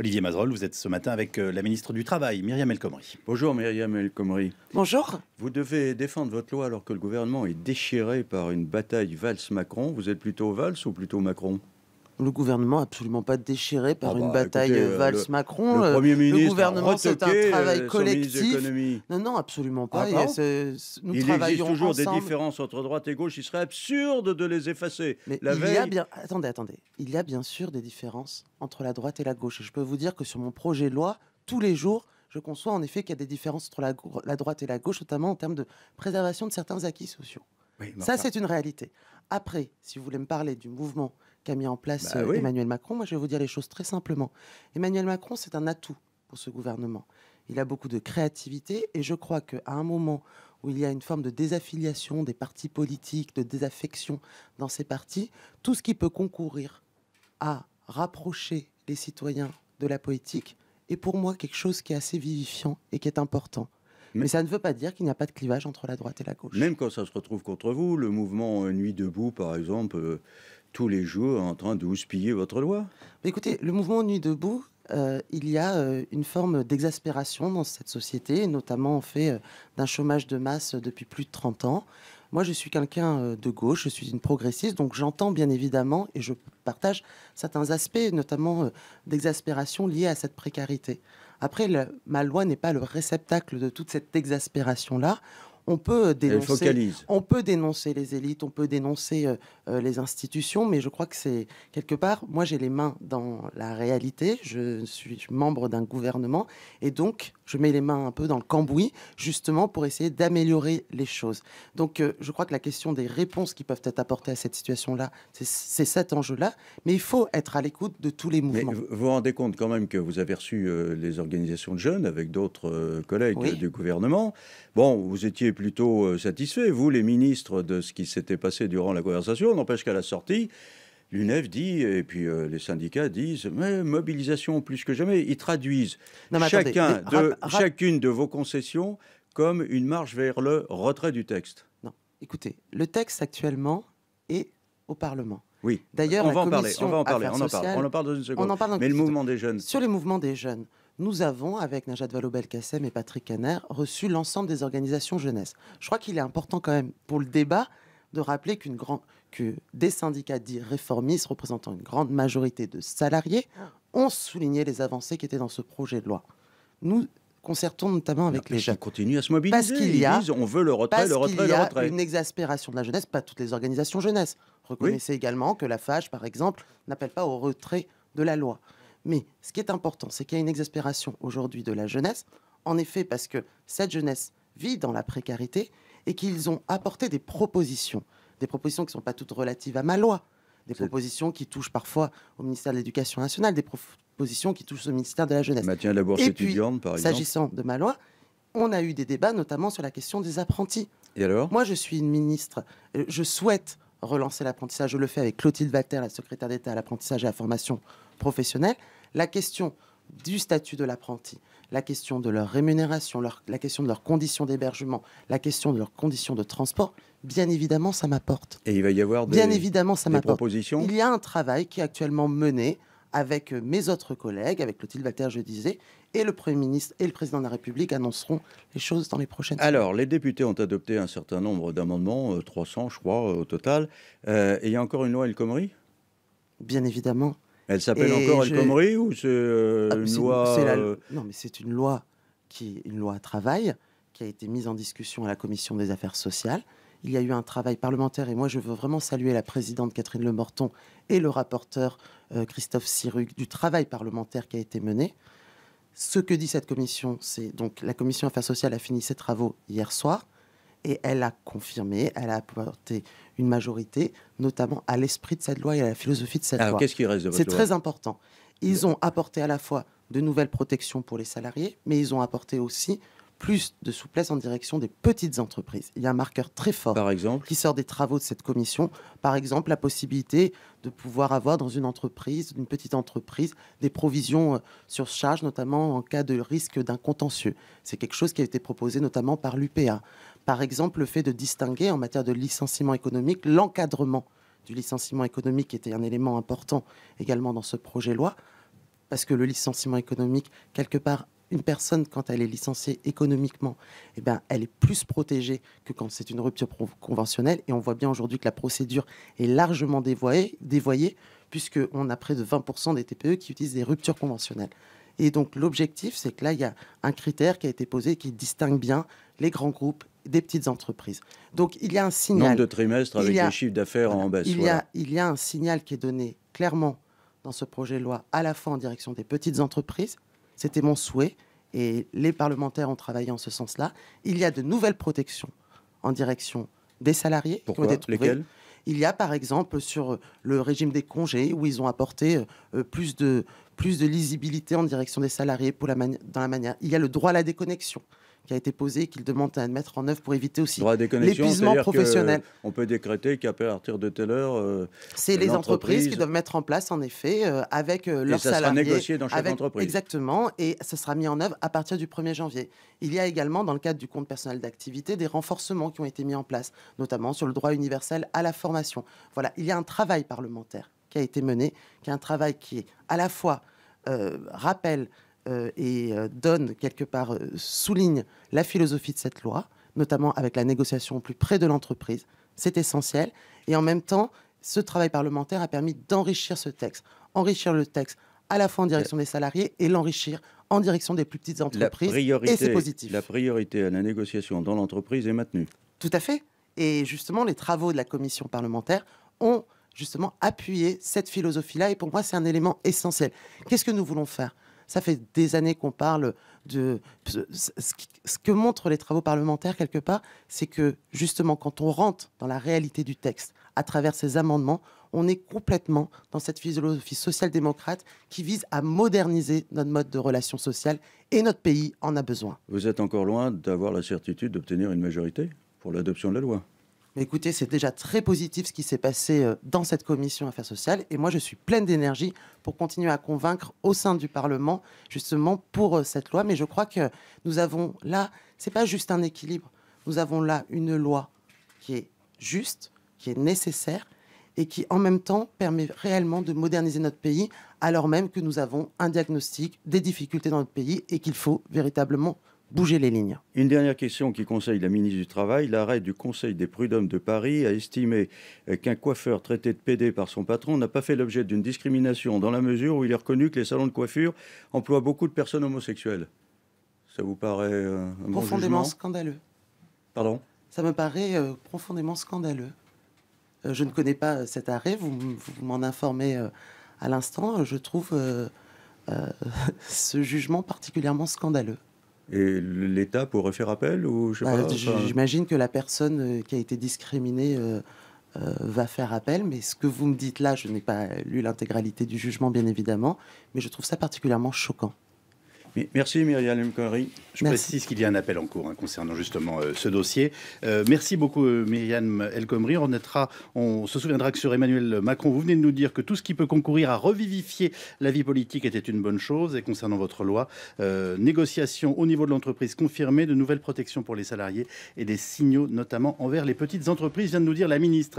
Olivier Mazerolle, vous êtes ce matin avec euh, la ministre du Travail, Myriam El Khomri. Bonjour Myriam El Khomri. Bonjour. Vous devez défendre votre loi alors que le gouvernement est déchiré par une bataille Valls-Macron. Vous êtes plutôt Valls ou plutôt Macron le gouvernement absolument pas déchiré par ah une bah, bataille Valls-Macron. Euh, euh, le, euh, Premier ministre gouvernement, c'est un travail collectif. Non, non, absolument pas. Ah nous il existe toujours des différences entre droite et gauche. Il serait absurde de les effacer. Mais il y a bien... Attendez, attendez. Il y a bien sûr des différences entre la droite et la gauche. je peux vous dire que sur mon projet de loi, tous les jours, je conçois en effet qu'il y a des différences entre la, droite et la gauche, notamment en termes de préservation de certains acquis sociaux. ça, c'est une réalité. Après, si vous voulez me parler du mouvement qu'a mis en place bah euh, Emmanuel Macron. Moi, je vais vous dire les choses très simplement. Emmanuel Macron, c'est un atout pour ce gouvernement. Il a beaucoup de créativité et je crois qu'à un moment où il y a une forme de désaffiliation des partis politiques, de désaffection dans ces partis, tout ce qui peut concourir à rapprocher les citoyens de la politique est pour moi quelque chose qui est assez vivifiant et qui est important. Mais, ça ne veut pas dire qu'il n'y a pas de clivage entre la droite et la gauche. Même quand ça se retrouve contre vous, le mouvement Nuit debout, par exemple, euh, tous les jours en train de houspiller votre loi. Écoutez, le mouvement Nuit debout, euh, il y a euh, une forme d'exaspération dans cette société, notamment en fait euh, d'un chômage de masse depuis plus de 30 ans. Moi, je suis quelqu'un de gauche, je suis une progressiste, donc j'entends bien évidemment et je partage certains aspects, notamment d'exaspération liée à cette précarité. Après, ma loi n'est pas le réceptacle de toute cette exaspération-là on peut dénoncer, on peut dénoncer les élites, on peut dénoncer euh, euh, les institutions, mais je crois que c'est quelque part, moi j'ai les mains dans la réalité, je suis membre d'un gouvernement, et donc je mets les mains un peu dans le cambouis, justement pour essayer d'améliorer les choses. Donc euh, je crois que la question des réponses qui peuvent être apportées à cette situation-là, c'est cet enjeu-là, mais il faut être à l'écoute de tous les mouvements. vous vous rendez compte quand même que vous avez reçu les organisations de jeunes avec d'autres collègues du gouvernement. Bon, vous étiez plutôt euh, satisfait, vous, les ministres, de ce qui s'était passé durant la conversation. N'empêche qu'à la sortie, L'UNEF dit, et puis euh, les syndicats disent, mais mobilisation plus que jamais. Ils traduisent chacun de, chacune de vos concessions comme une marche vers le retrait du texte. Non, écoutez, le texte actuellement est au Parlement. Oui, d'ailleurs, on, va en parler, on va en parler, on en parle, on en parle dans une seconde. mais le mouvement des jeunes. Sur les mouvements des jeunes, nous avons, avec Najat Vallaud-Belkacem et Patrick Caner, reçu l'ensemble des organisations jeunesse. Je crois qu'il est important quand même pour le débat de rappeler qu'une grande que des syndicats dits réformistes représentant une grande majorité de salariés ont souligné les avancées qui étaient dans ce projet de loi. Nous concertons notamment avec les jeunes. continue à se mobiliser. Parce qu'il y a, on veut le retrait, le retrait, le retrait. Une exaspération de la jeunesse, pas toutes les organisations jeunesse. Reconnaissez également que la FAGE, par exemple, n'appelle pas au retrait de la loi. Mais ce qui est important, c'est qu'il y a une exaspération aujourd'hui de la jeunesse, en effet, parce que cette jeunesse vit dans la précarité et qu'ils ont apporté des propositions, des propositions qui ne sont pas toutes relatives à ma loi, des propositions qui touchent parfois au ministère de l'Éducation nationale, des propositions qui touchent au ministère de la jeunesse. Maintien de la bourse étudiante, par exemple. S'agissant de ma loi, on a eu des débats, notamment sur la question des apprentis. Et alors Moi, je suis une ministre. Euh, je souhaite relancer l'apprentissage. Je le fais avec Clotilde Walter, la secrétaire d'État à l'apprentissage et à la formation professionnels, la question du statut de l'apprenti, la question de leur rémunération, la question de leurs conditions d'hébergement, la question de leurs conditions de transport, bien évidemment, ça m'apporte. Et il va y avoir des, bien évidemment, ça des propositions Il y a un travail qui est actuellement mené avec mes autres collègues, avec Clotilde Walter, je disais, et le Premier ministre et le Président de la République annonceront les choses dans les prochaines semaines. Alors, les députés ont adopté un certain nombre d'amendements, 300 euh, je crois au total, euh, et il y a encore une loi El Khomri Bien évidemment. Elle s'appelle encore je... ou c'est euh, ah, une loi euh, Non, mais c'est une loi qui une loi à travail qui a été mise en discussion à la commission des affaires sociales. Il y a eu un travail parlementaire et moi je veux vraiment saluer la présidente Catherine Lemorton et le rapporteur euh, Christophe Sirug du travail parlementaire qui a été mené. Ce que dit cette commission, c'est donc la commission affaires sociales a fini ses travaux hier soir et elle a confirmé, elle a apporté une majorité, notamment à l'esprit de cette loi et à la philosophie de cette Alors, ah, loi. Qu'est-ce qui reste de C'est très important. Ils ont apporté à la fois de nouvelles protections pour les salariés, mais ils ont apporté aussi plus de souplesse en direction des petites entreprises. Il y a un marqueur très fort par exemple qui sort des travaux de cette commission. Par exemple, la possibilité de pouvoir avoir dans une entreprise, une petite entreprise, des provisions euh, sur charge, notamment en cas de risque d'un contentieux. C'est quelque chose qui a été proposé notamment par l'UPA. Par exemple, le fait de distinguer en matière de licenciement économique l'encadrement du licenciement économique était un élément important également dans ce projet de loi, parce que le licenciement économique, quelque part, une personne, quand elle est licenciée économiquement, eh ben, elle est plus protégée que quand c'est une rupture conventionnelle. Et on voit bien aujourd'hui que la procédure est largement dévoyée, dévoyée puisqu'on a près de 20% des TPE qui utilisent des ruptures conventionnelles. Et donc l'objectif, c'est que là, il y a un critère qui a été posé qui distingue bien les grands groupes des petites entreprises. Donc il y a un signal. Nombre de trimestres avec des chiffres d'affaires en baisse. Il, y a, il y a un signal qui est donné clairement dans ce projet de loi à la fois en direction des petites entreprises, c'était mon souhait et les parlementaires ont travaillé en ce sens-là. Il y a de nouvelles protections en direction des salariés. Pourquoi qui Lesquelles il y a par exemple sur euh, le régime des congés où ils ont apporté euh, euh, plus, de, plus de lisibilité en direction des salariés pour la dans la manière. Il y a le droit à la déconnexion qui a été posée qu'il demande à mettre en œuvre pour éviter aussi l'épuisement professionnel. On peut décréter qu'à partir de telle heure. Euh, c'est les entreprises qui doivent mettre en place, en effet, euh, avec le euh, leurs ça Sera négocié dans chaque entreprise. Exactement, et ça sera mis en œuvre à partir du 1er janvier. Il y a également, dans le cadre du compte personnel d'activité, des renforcements qui ont été mis en place, notamment sur le droit universel à la formation. Voilà, il y a un travail parlementaire qui a été mené, qui est un travail qui est à la fois rappelle euh, et euh, donne quelque part, euh, souligne la philosophie de cette loi, notamment avec la négociation au plus près de l'entreprise. C'est essentiel. Et en même temps, ce travail parlementaire a permis d'enrichir ce texte, enrichir le texte à la fois en direction des salariés et l'enrichir en direction des plus petites entreprises. et c'est positif. La priorité à la négociation dans l'entreprise est maintenue. Tout à fait. Et justement, les travaux de la commission parlementaire ont justement appuyé cette philosophie-là. Et pour moi, c'est un élément essentiel. Qu'est-ce que nous voulons faire ça fait des années qu'on parle de ce que montrent les travaux parlementaires quelque part, c'est que justement quand on rentre dans la réalité du texte à travers ces amendements, on est complètement dans cette philosophie social-démocrate qui vise à moderniser notre mode de relations sociales et notre pays en a besoin. Vous êtes encore loin d'avoir la certitude d'obtenir une majorité pour l'adoption de la loi écoutez, c'est déjà très positif ce qui s'est passé euh, dans cette commission affaires sociales. Et moi, je suis pleine d'énergie pour continuer à convaincre au sein du Parlement, justement, pour euh, cette loi. Mais je crois que nous avons là, ce n'est pas juste un équilibre. Nous avons là une loi qui est juste, qui est nécessaire et qui, en même temps, permet réellement de moderniser notre pays, alors même que nous avons un diagnostic des difficultés dans notre pays et qu'il faut véritablement bouger les lignes. Une dernière question qui conseille la ministre du Travail. L'arrêt du Conseil des prud'hommes de Paris a estimé euh, qu'un coiffeur traité de PD par son patron n'a pas fait l'objet d'une discrimination dans la mesure où il est reconnu que les salons de coiffure emploient beaucoup de personnes homosexuelles. Ça vous paraît euh, profondément scandaleux. Pardon Ça me paraît euh, profondément scandaleux. je ne connais pas cet arrêt, vous m'en informez à l'instant. Je trouve ce jugement particulièrement scandaleux. Et l'État pourrait faire appel ou bah, J'imagine que la personne euh, qui a été discriminée euh, euh, va faire appel, mais ce que vous me dites là, je n'ai pas lu l'intégralité du jugement, bien évidemment, mais je trouve ça particulièrement choquant. Merci Myriam Khomri. Je précise qu'il y a un appel en cours hein, concernant justement euh, ce dossier. Euh, merci beaucoup euh, Myriam El Khomri. On, on se souviendra que sur Emmanuel Macron, vous venez de nous dire que tout ce qui peut concourir à revivifier la vie politique était une bonne chose. Et concernant votre loi, négociation au niveau de l'entreprise confirmée, de nouvelles protections pour les salariés et des signaux notamment envers les petites entreprises, vient de nous dire la ministre.